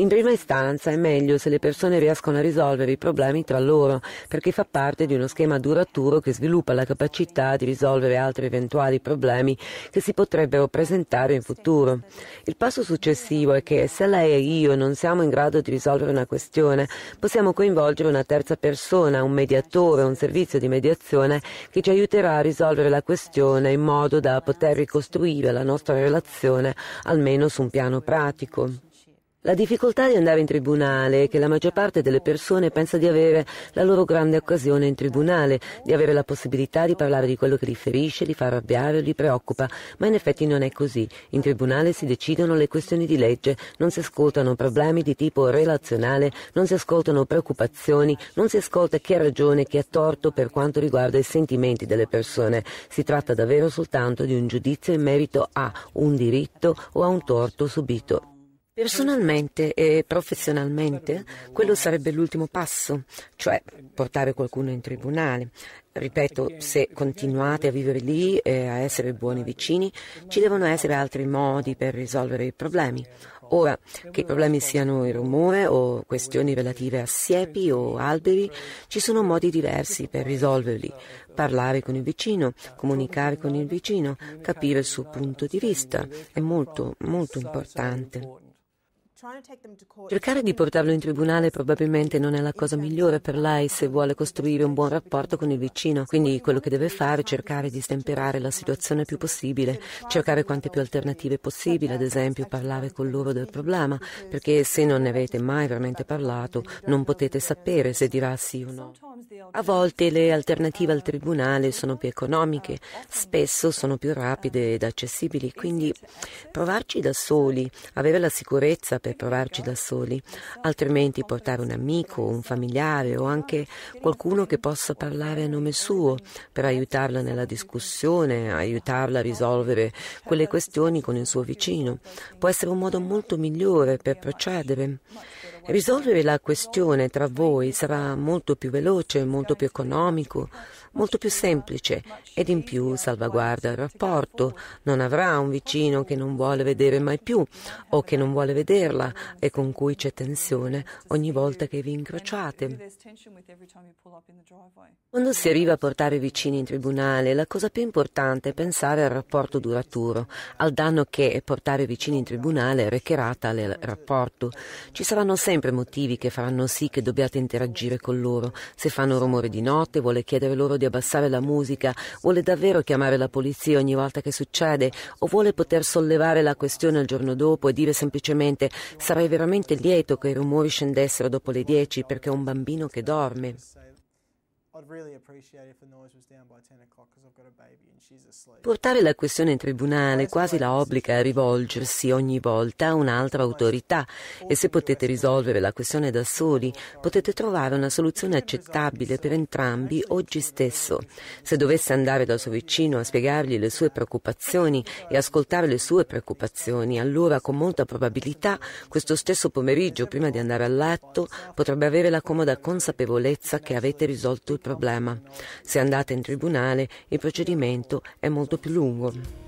In prima istanza è meglio se le persone riescono a risolvere i problemi tra loro, perché fa parte di uno schema duraturo che sviluppa la capacità di risolvere altri eventuali problemi che si potrebbero presentare in futuro. Il passo successivo è che se lei e io non siamo in grado di risolvere una questione, possiamo coinvolgere una terza persona, un mediatore, un servizio di mediazione che ci aiuterà a risolvere la questione in modo da poter ricostruire la nostra relazione almeno su un piano pratico. La difficoltà di andare in tribunale è che la maggior parte delle persone pensa di avere la loro grande occasione in tribunale, di avere la possibilità di parlare di quello che li ferisce, di far arrabbiare o li preoccupa, ma in effetti non è così. In tribunale si decidono le questioni di legge, non si ascoltano problemi di tipo relazionale, non si ascoltano preoccupazioni, non si ascolta chi ha ragione e chi ha torto per quanto riguarda i sentimenti delle persone. Si tratta davvero soltanto di un giudizio in merito a un diritto o a un torto subito. Personalmente e professionalmente quello sarebbe l'ultimo passo, cioè portare qualcuno in tribunale. Ripeto, se continuate a vivere lì e a essere buoni vicini, ci devono essere altri modi per risolvere i problemi. Ora, che i problemi siano il rumore o questioni relative a siepi o alberi, ci sono modi diversi per risolverli. Parlare con il vicino, comunicare con il vicino, capire il suo punto di vista è molto, molto importante. Cercare di portarlo in tribunale probabilmente non è la cosa migliore per lei se vuole costruire un buon rapporto con il vicino, quindi quello che deve fare è cercare di stemperare la situazione il più possibile, cercare quante più alternative possibili, ad esempio parlare con loro del problema, perché se non ne avete mai veramente parlato non potete sapere se dirà sì o no. A volte le alternative al tribunale sono più economiche, spesso sono più rapide ed accessibili, quindi provarci da soli, avere la sicurezza per provarci da soli, altrimenti portare un amico, un familiare o anche qualcuno che possa parlare a nome suo per aiutarla nella discussione, aiutarla a risolvere quelle questioni con il suo vicino. Può essere un modo molto migliore per procedere. Risolvere la questione tra voi sarà molto più veloce, molto più economico, molto più semplice ed in più salvaguarda il rapporto. Non avrà un vicino che non vuole vedere mai più o che non vuole vederla e con cui c'è tensione ogni volta che vi incrociate. Quando si arriva a portare i vicini in tribunale, la cosa più importante è pensare al rapporto duraturo, al danno che portare i vicini in tribunale recherà tale rapporto. Ci saranno sempre motivi che faranno sì che dobbiate interagire con loro. Se fanno rumore di notte, vuole chiedere loro di abbassare la musica, vuole davvero chiamare la polizia ogni volta che succede, o vuole poter sollevare la questione il giorno dopo e dire semplicemente sarei veramente lieto che i rumori scendessero dopo le 10 perché è un bambino che dorme. Portare la questione in tribunale quasi la obbliga a rivolgersi ogni volta a un'altra autorità e se potete risolvere la questione da soli potete trovare una soluzione accettabile per entrambi oggi stesso. Se dovesse andare dal suo vicino a spiegargli le sue preoccupazioni e ascoltare le sue preoccupazioni, allora con molta probabilità questo stesso pomeriggio prima di andare a letto potrebbe avere la comoda consapevolezza che avete risolto il problema problema. Se andate in tribunale il procedimento è molto più lungo.